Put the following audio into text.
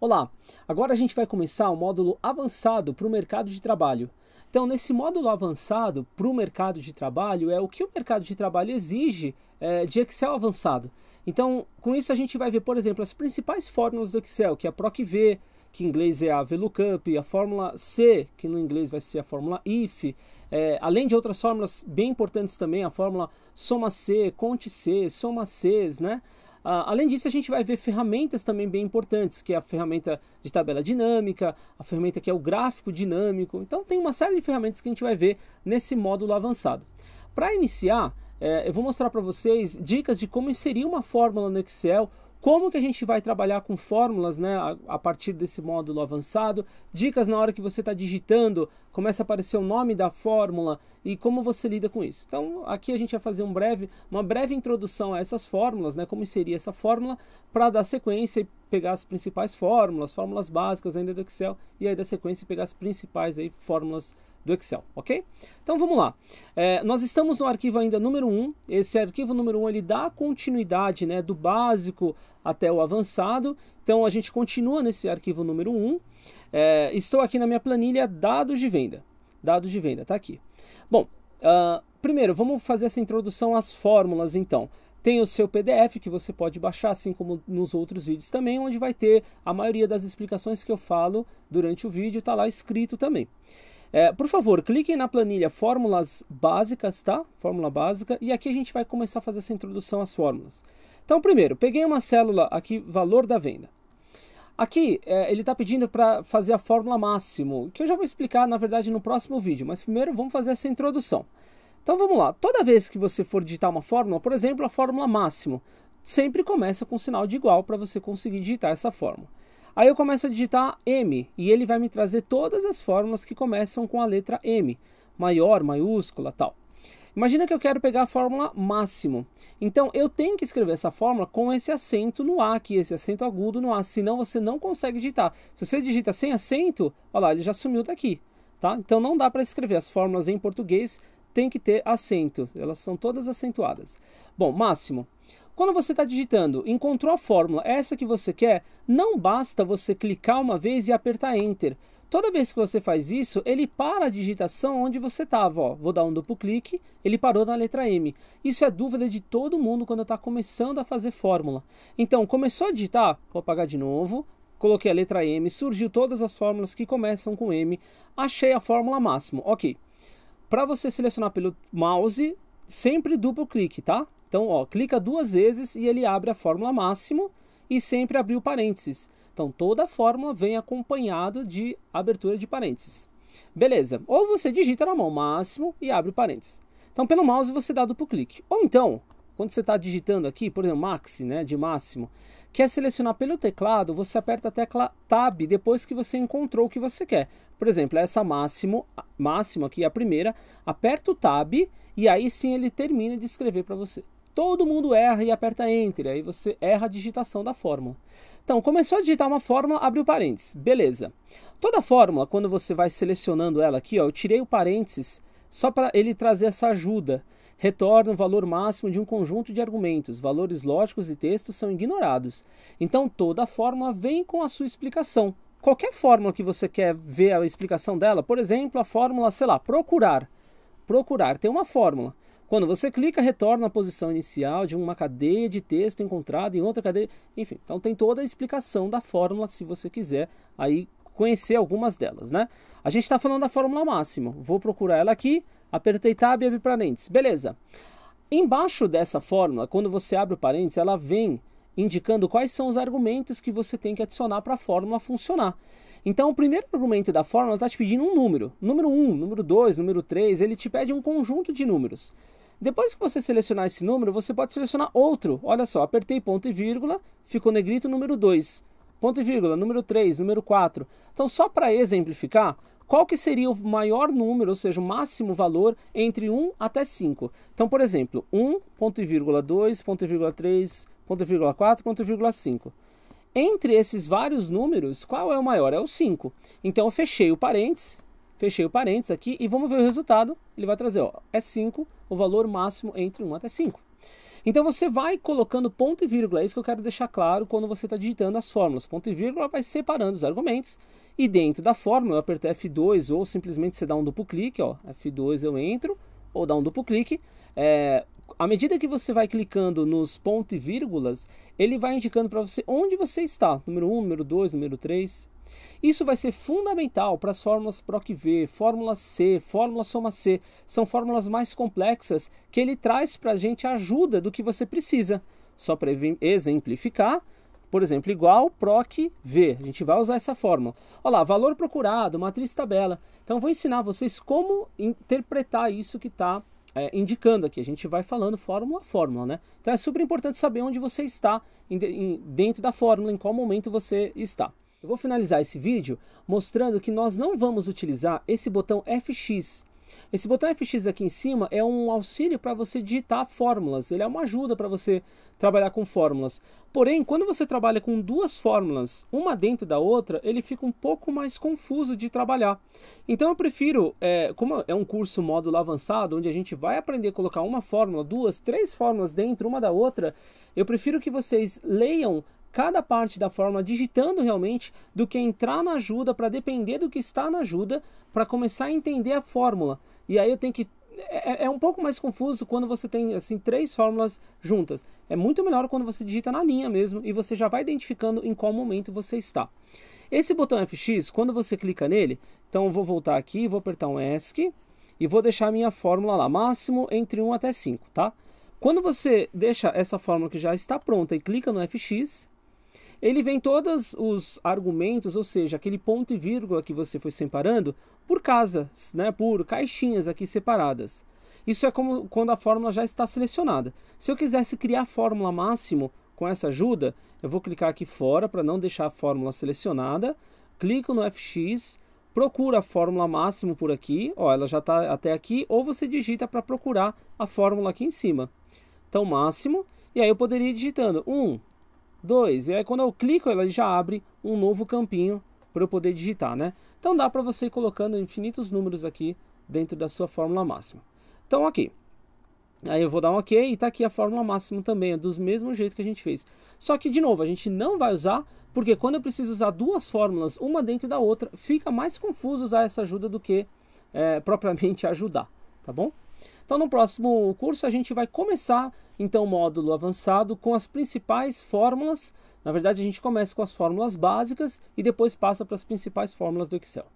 Olá, agora a gente vai começar o um módulo avançado para o mercado de trabalho. Então, nesse módulo avançado para o mercado de trabalho, é o que o mercado de trabalho exige é, de Excel avançado. Então, com isso a gente vai ver, por exemplo, as principais fórmulas do Excel, que é a PROC-V, que em inglês é a VLOOKUP, a fórmula C, que no inglês vai ser a fórmula IF, é, além de outras fórmulas bem importantes também, a fórmula soma C, conte C, soma Cs, né? Ah, além disso, a gente vai ver ferramentas também bem importantes, que é a ferramenta de tabela dinâmica, a ferramenta que é o gráfico dinâmico. Então, tem uma série de ferramentas que a gente vai ver nesse módulo avançado. Para iniciar, eh, eu vou mostrar para vocês dicas de como inserir uma fórmula no Excel como que a gente vai trabalhar com fórmulas, né, a, partir desse módulo avançado? Dicas na hora que você está digitando, começa a aparecer o nome da fórmula e como você lida com isso. Então, aqui a gente vai fazer um breve, uma breve introdução a essas fórmulas, né, como inserir essa fórmula para dar sequência e pegar as principais fórmulas, fórmulas básicas ainda do Excel e aí da sequência pegar as principais aí fórmulas do Excel, ok? Então vamos lá. É, nós estamos no arquivo ainda número 1. Esse arquivo número 1 ele dá continuidade né, do básico até o avançado. Então a gente continua nesse arquivo número 1. É, estou aqui na minha planilha dados de venda. Dados de venda, tá aqui. Bom, uh, primeiro vamos fazer essa introdução às fórmulas então. Tem o seu PDF que você pode baixar, assim como nos outros vídeos também, onde vai ter a maioria das explicações que eu falo durante o vídeo, está lá escrito também. É, por favor, cliquem na planilha Fórmulas Básicas, tá? Fórmula Básica, e aqui a gente vai começar a fazer essa introdução às fórmulas. Então, primeiro, peguei uma célula aqui, valor da venda. Aqui é, ele está pedindo para fazer a fórmula máximo, que eu já vou explicar, na verdade, no próximo vídeo, mas primeiro vamos fazer essa introdução. Então vamos lá, toda vez que você for digitar uma fórmula, por exemplo, a fórmula máximo, sempre começa com sinal de igual para você conseguir digitar essa fórmula. Aí eu começo a digitar M e ele vai me trazer todas as fórmulas que começam com a letra M, maior, maiúscula, tal. Imagina que eu quero pegar a fórmula máximo. Então eu tenho que escrever essa fórmula com esse acento no A aqui, esse acento agudo no A, senão você não consegue digitar. Se você digita sem acento, olha lá, ele já sumiu daqui, tá? Então não dá para escrever as fórmulas em português, tem que ter acento. Elas são todas acentuadas. Bom, máximo. Quando você está digitando, encontrou a fórmula, é essa que você quer, não basta você clicar uma vez e apertar Enter. Toda vez que você faz isso, ele para a digitação onde você estava. Vou dar um duplo clique, ele parou na letra M. Isso é dúvida de todo mundo quando está começando a fazer fórmula. Então, começou a digitar, vou apagar de novo, coloquei a letra M, surgiu todas as fórmulas que começam com M, achei a fórmula máximo, ok. Para você selecionar pelo mouse, Sempre duplo clique, tá? Então, ó, clica duas vezes e ele abre a fórmula máximo e sempre abriu parênteses. Então, toda fórmula vem acompanhado de abertura de parênteses. Beleza. Ou você digita na mão máximo e abre o parênteses. Então, pelo mouse você dá duplo clique. Ou então, quando você está digitando aqui, por exemplo, max, né, de máximo, Quer selecionar pelo teclado, você aperta a tecla Tab depois que você encontrou o que você quer. Por exemplo, essa máximo, máxima aqui, a primeira, aperta o Tab e aí sim ele termina de escrever para você. Todo mundo erra e aperta Enter, aí você erra a digitação da fórmula. Então, começou a digitar uma fórmula, abriu parênteses, beleza. Toda fórmula, quando você vai selecionando ela aqui, ó, eu tirei o parênteses só para ele trazer essa ajuda retorna o valor máximo de um conjunto de argumentos, valores lógicos e textos são ignorados. Então toda fórmula vem com a sua explicação. Qualquer fórmula que você quer ver a explicação dela, por exemplo, a fórmula, sei lá, procurar. Procurar tem uma fórmula. Quando você clica, retorna a posição inicial de uma cadeia de texto encontrada em outra cadeia. Enfim, então tem toda a explicação da fórmula, se você quiser aí conhecer algumas delas, né? A gente está falando da fórmula máxima. Vou procurar ela aqui Apertei tab e abri parênteses. Beleza. Embaixo dessa fórmula, quando você abre o parênteses, ela vem indicando quais são os argumentos que você tem que adicionar para a fórmula funcionar. Então, o primeiro argumento da fórmula está te pedindo um número. Número 1, número 2, número 3, ele te pede um conjunto de números. Depois que você selecionar esse número, você pode selecionar outro. Olha só, apertei ponto e vírgula, ficou negrito o número 2. Ponto e vírgula, número 3, número 4. Então, só para exemplificar, qual que seria o maior número, ou seja, o máximo valor entre 1 até 5. Então, por exemplo, 1, ponto e vírgula 2, ponto e vírgula 3, ponto e vírgula 4, ponto e vírgula 5. Entre esses vários números, qual é o maior? É o 5. Então, eu fechei o parênteses, fechei o parênteses aqui e vamos ver o resultado. Ele vai trazer, ó, é 5, o valor máximo entre 1 até 5. Então você vai colocando ponto e vírgula, é isso que eu quero deixar claro quando você está digitando as fórmulas. Ponto e vírgula vai separando os argumentos e dentro da fórmula, eu apertar F2 ou simplesmente você dá um duplo clique, ó, F2 eu entro, ou dá um duplo clique. É, à medida que você vai clicando nos pontos e vírgulas, ele vai indicando para você onde você está, número 1, número 2, número 3. Isso vai ser fundamental para as fórmulas PROC-V, fórmula C, fórmula soma C. São fórmulas mais complexas que ele traz para a gente ajuda do que você precisa. Só para exemplificar, por exemplo, igual PROC V. A gente vai usar essa fórmula. Olha lá, valor procurado, matriz tabela. Então, eu vou ensinar vocês como interpretar isso que está é, indicando aqui. A gente vai falando fórmula a fórmula, né? Então, é super importante saber onde você está em, em, dentro da fórmula, em qual momento você está. Eu vou finalizar esse vídeo mostrando que nós não vamos utilizar esse botão FX esse botão FX aqui em cima é um auxílio para você digitar fórmulas, ele é uma ajuda para você trabalhar com fórmulas. Porém, quando você trabalha com duas fórmulas, uma dentro da outra, ele fica um pouco mais confuso de trabalhar. Então eu prefiro, é, como é um curso módulo avançado, onde a gente vai aprender a colocar uma fórmula, duas, três fórmulas dentro uma da outra, eu prefiro que vocês leiam cada parte da fórmula digitando realmente do que é entrar na ajuda para depender do que está na ajuda para começar a entender a fórmula. E aí eu tenho que é, é, é, um pouco mais confuso quando você tem assim três fórmulas juntas. É muito melhor quando você digita na linha mesmo e você já vai identificando em qual momento você está. Esse botão FX, quando você clica nele, então eu vou voltar aqui, vou apertar um ESC e vou deixar a minha fórmula lá, máximo entre 1 até 5, tá? Quando você deixa essa fórmula que já está pronta e clica no FX, ele vem todos os argumentos, ou seja, aquele ponto e vírgula que você foi separando, por casas, né, por caixinhas aqui separadas. Isso é como quando a fórmula já está selecionada. Se eu quisesse criar a fórmula máximo com essa ajuda, eu vou clicar aqui fora para não deixar a fórmula selecionada, clico no FX, procura a fórmula máximo por aqui, ó, ela já está até aqui, ou você digita para procurar a fórmula aqui em cima. Então, máximo, e aí eu poderia ir digitando 1, 2. E aí quando eu clico, ela já abre um novo campinho para eu poder digitar, né? Então dá para você ir colocando infinitos números aqui dentro da sua fórmula máxima. Então aqui, aí eu vou dar um OK e está aqui a fórmula máxima também, é do mesmo jeito que a gente fez. Só que de novo, a gente não vai usar, porque quando eu preciso usar duas fórmulas, uma dentro da outra, fica mais confuso usar essa ajuda do que é, propriamente ajudar, tá bom? Então, no próximo curso, a gente vai começar então o módulo avançado com as principais fórmulas. Na verdade, a gente começa com as fórmulas básicas e depois passa para as principais fórmulas do Excel.